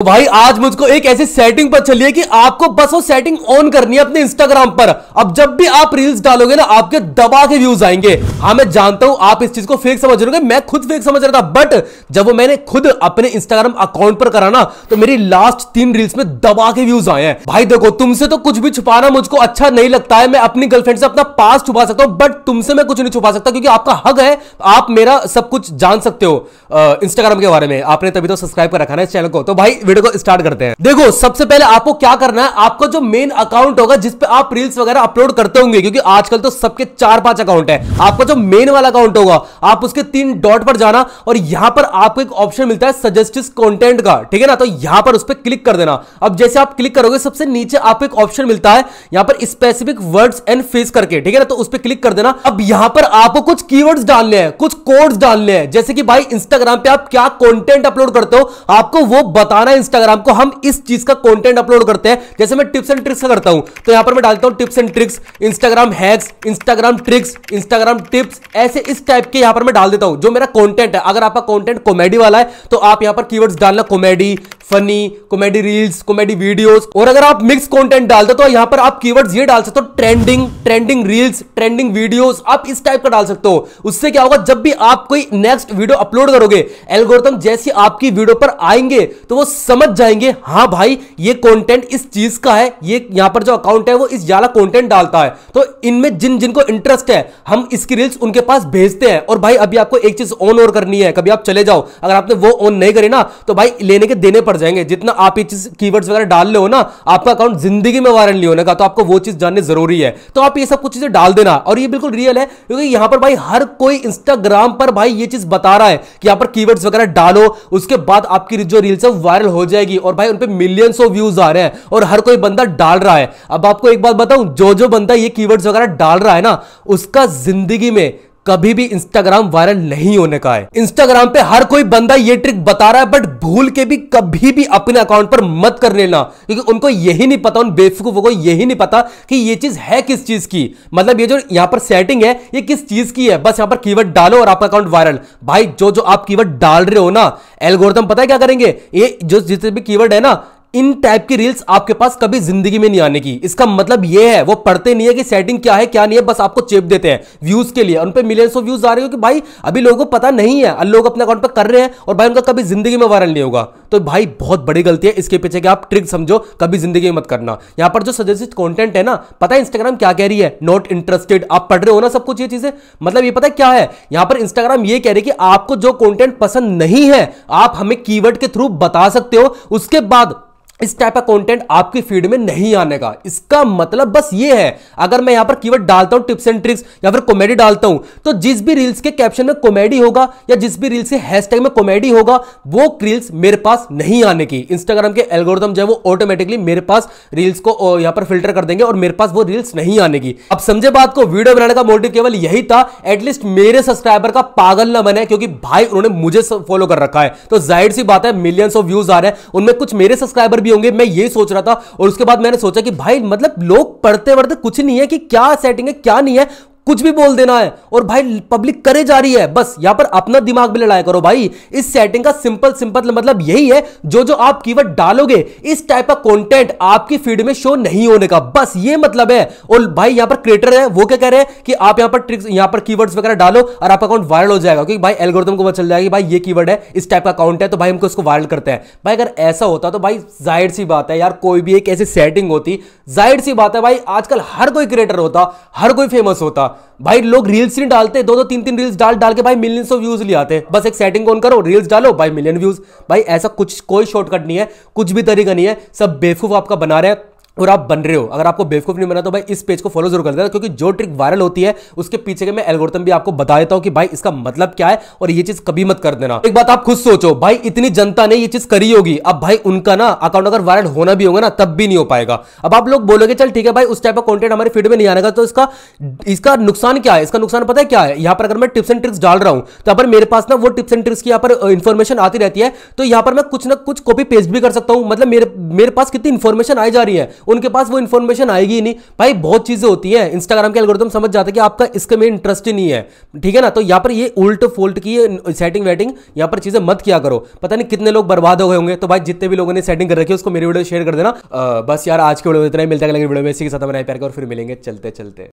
तो भाई आज मुझको एक ऐसी सेटिंग पर चलिए कि आपको बस वो सेटिंग ऑन करनी है अपने इंस्टाग्राम पर अब जब भी आप रील्स डालोगे ना आपके दबा के व्यूज आएंगे हाँ मैं जानता हूं आप इस चीज को फेक समझ रहे मैं खुद फेक समझ रहा था बट जब वो मैंने खुद अपने इंस्टाग्राम अकाउंट पर करा ना तो मेरी लास्ट तीन रील्स में दबा के व्यूज आए हैं भाई देखो तुमसे तो कुछ भी छुपाना मुझको अच्छा नहीं लगता है मैं अपनी गर्लफ्रेंड से अपना पास छुपा सकता हूँ बट तुमसे मैं कुछ नहीं छुपा सकता क्योंकि आपका हक है आप मेरा सब कुछ जान सकते हो इंस्टाग्राम के बारे में आपने तभी तो सब्सक्राइब कर रखा ना इस चैनल को तो भाई वीडियो को स्टार्ट करते हैं देखो सबसे पहले आपको क्या करना है आपको जो मेन अकाउंट होगा जिसपे आप रील्स वगैरह अपलोड करते होंगे क्योंकि आजकल तो सबके चार पांच अकाउंट है आपको जो मेन वाला अकाउंट होगा आप उसके तीन डॉट पर जाना और यहां पर आपको एक ऑप्शन मिलता है सजेस्टिस कॉन्टेंट का ठीक है ना तो यहां पर उस पर क्लिक कर देना अब जैसे आप क्लिक करोगे सबसे नीचे आपको एक ऑप्शन मिलता है यहां पर स्पेसिफिक वर्ड्स एंड फेस करके ठीक है ना तो उस पर क्लिक कर देना अब यहां पर आपको कुछ कीवर्ड्स डालने हैं कुछ कोड्स डालने हैं जैसे कि भाई इंस्टाग्राम पे आप क्या कंटेंट अपलोड करते हो आपको वो बताना इंस्टाग्राम को हम इस चीज का कंटेंट अपलोड करते हैं जैसे मैं टिप्स एंड ट्रिक्स का करता हूं तो यहां पर मैं डालता हूं tips and tricks Instagram hacks Instagram tricks Instagram tips ऐसे इस टाइप के यहां पर मैं डाल देता हूं जो मेरा कॉन्टेंट है अगर आपका कॉन्टेंट कॉमेडी वाला है तो आप यहां पर की डालना comedy funny comedy reels comedy videos और अगर आप मिक्स कंटेंट डालते हो तो यहां पर आप कीवर्ड्स ये डाल सकते हो trending trending reels trending videos आप इस टाइप का डाल सकते हो उससे क्या होगा जब भी आप कोई नेक्स्ट वीडियो अपलोड करोगे एल्गोरिथम जैसी आपकी वीडियो पर आएंगे तो वो समझ जाएंगे हाँ भाई ये कंटेंट इस चीज का है ये यहाँ पर जो अकाउंट है वो इस ज्यादा कंटेंट डालता है तो इनमें जिन जिनको इंटरेस्ट है हम इसकी रील्स उनके पास भेजते हैं और भाई अभी आपको एक चीज ऑन और करनी है कभी आप चले जाओ अगर आपने वो ऑन नहीं करी ना तो भाई लेने के देने पड़ जाएंगे जितना आप ये चीज की वगैरह डाल ले हो ना आपका अकाउंट जिंदगी में वायरल नहीं होने का तो आपको वो चीज जानने जरूरी है तो आप ये सब कुछ चीजें डाल देना और ये बिल्कुल रियल है क्योंकि यहां पर भाई हर कोई इंस्टाग्राम पर भाई ये चीज बता रहा है कि यहां पर की वगैरह डालो उसके बाद आपकी जो रील्स है वायरल हो हो जाएगी और भाई उनपे मिलियन ऑफ व्यूज आ रहे हैं और हर कोई बंदा डाल रहा है अब आपको एक बात बताऊं जो जो बंदा ये कीवर्ड्स वगैरह डाल रहा है ना उसका जिंदगी में कभी भी इंस्टाग्राम वायरल नहीं होने का है इंस्टाग्राम पे हर कोई बंदा ये ट्रिक बता रहा है बट भूल के भी कभी भी अपने अकाउंट पर मत कर लेना क्योंकि उनको यही नहीं पता उन बेवकूफों को यही नहीं पता कि ये चीज है किस चीज की मतलब ये जो यहाँ पर सेटिंग है ये किस चीज की है बस यहाँ पर कीवर्ड डालो और आपका अकाउंट वायरल भाई जो जो आप कीवर्ड डाल रहे हो ना एल्गोरिथम पता है क्या करेंगे ये जो जितने भी कीवर्ड है ना इन टाइप की रील्स आपके पास कभी जिंदगी में नहीं आने की इसका मतलब यह है वो पढ़ते नहीं है कि सेटिंग क्या है क्या नहीं है बस आपको चेप देते हैं व्यूज के लिए उन पर मिलियंस ऑफ व्यूज आ रहे हो कि भाई अभी लोगों को पता नहीं है लोग अपने अकाउंट पर कर रहे हैं और भाई उनका कभी जिंदगी में वायरल नहीं होगा तो भाई बहुत बड़ी गलती है इसके पीछे आप ट्रिक समझो कभी जिंदगी में मत करना यहां पर जो सजेस्ट कॉन्टेंट है ना पता है इंस्टाग्राम क्या कह रही है नॉट इंटरेस्टेड आप पढ़ रहे हो ना सब कुछ ये चीजें मतलब ये पता है क्या है यहां पर इंस्टाग्राम ये कह रही है कि आपको जो कॉन्टेंट पसंद नहीं है आप हमें कीवर्ड के थ्रू बता सकते हो उसके बाद इस टाइप का कंटेंट आपकी फीड में नहीं आने का इसका मतलब बस ये है अगर मैं यहां पर कीवर्ड डालता हूं टिप्स एंड ट्रिक्स या फिर कॉमेडी डालता हूं तो जिस भी रील्स के कैप्शन में कॉमेडी होगा या जिस भी रील्स के हैशटैग में कॉमेडी होगा वो रील्स मेरे पास नहीं आने की इंस्टाग्राम के एल्गोरिदम जो है वो ऑटोमेटिकली मेरे पास रील्स को यहां पर फिल्टर कर देंगे और मेरे पास वो रील्स नहीं आने की अब समझे बात को वीडियो बनाने का मोटिव केवल यही था एटलीस्ट मेरे सब्सक्राइबर का पागल ना बने क्योंकि भाई उन्होंने मुझे फॉलो कर रखा है तो जाहिर सी बात है मिलियंस ऑफ व्यूज आ रहे हैं उनमें कुछ मेरे सब्सक्राइबर भी भी होंगे मैं ये सोच रहा था और उसके बाद मैंने सोचा कि भाई मतलब लोग पढ़ते वढ़ते कुछ नहीं है कि क्या सेटिंग है क्या नहीं है कुछ भी बोल देना है और भाई पब्लिक करे जा रही है बस यहां पर अपना दिमाग भी लड़ाया करो भाई इस सेटिंग का सिंपल सिंपल मतलब यही है जो जो आप कीवर्ड डालोगे इस टाइप का कंटेंट आपकी फीड में शो नहीं होने का बस ये मतलब है और भाई यहां पर क्रिएटर है वो क्या कह रहे हैं कि आप यहां पर ट्रिक्स यहां पर कीवर्ड्स वगैरह डालो और आपका अकाउंट वायरल हो जाएगा क्योंकि भाई एल्गोरिथम को चल जाएगी भाई ये कीवर्ड है इस टाइप का अकाउंट है तो भाई हमको इसको वायरल करते हैं भाई अगर ऐसा होता तो भाई जाहिर सी बात है यार कोई भी एक ऐसी सेटिंग होती जाहिर सी बात है भाई आजकल हर कोई क्रिएटर होता हर कोई फेमस होता भाई लोग रील्स नहीं डालते दो दो तीन तीन रील्स डाल डाल के भाई मिलियन ऑफ व्यूज ले आते बस एक सेटिंग ऑन करो रील्स डालो भाई मिलियन व्यूज भाई ऐसा कुछ कोई शॉर्टकट नहीं है कुछ भी तरीका नहीं है सब बेवकूफ आपका बना रहे हैं और आप बन रहे हो अगर आपको बेवकूफ नहीं बना तो भाई इस पेज को फॉलो जरूर कर देना क्योंकि जो ट्रिक वायरल होती है उसके पीछे के मैं एल्गोरिथम भी आपको बता देता हूं कि भाई इसका मतलब क्या है और ये चीज कभी मत कर देना एक बात आप खुद सोचो भाई इतनी जनता ने ये चीज करी होगी अब भाई उनका ना अकाउंट अगर वायरल होना भी होगा ना तब भी नहीं हो पाएगा अब आप लोग बोलोगे चल ठीक है भाई उस टाइप का कॉन्टेंट हमारे फीड में नहीं आने तो इसका इसका नुकसान क्या है इसका नुकसान पता है क्या है यहाँ पर अगर मैं टिप्स एंड ट्रिक्स डाल रहा हूँ तो यहां पर मेरे पास ना वो टिप्स एंड ट्रिक्स की यहां पर इन्फॉर्मेशन आती रहती है तो यहाँ पर मैं कुछ ना कुछ कॉपी पेस्ट भी कर सकता हूँ मतलब मेरे मेरे पास कितनी इन्फॉर्मेशन आई जा रही है उनके पास वो इन्फॉर्मेशन आएगी ही नहीं भाई बहुत चीज़ें होती हैं इंस्टाग्राम के एल्गोरिदम समझ जाता है कि आपका इसके में इंटरेस्ट नहीं है ठीक है ना तो यहाँ पर ये उल्ट फोल्ट की सेटिंग वेटिंग यहाँ पर चीज़ें मत किया करो पता नहीं कितने लोग बर्बाद हो गए होंगे तो भाई जितने भी लोगों ने सेटिंग कर रखी है उसको मेरी वीडियो शेयर कर देना बस यार आज के वीडियो इतना ही मिलता है वीडियो में इसी के साथ हमारे प्यार कर फिर मिलेंगे चलते चलते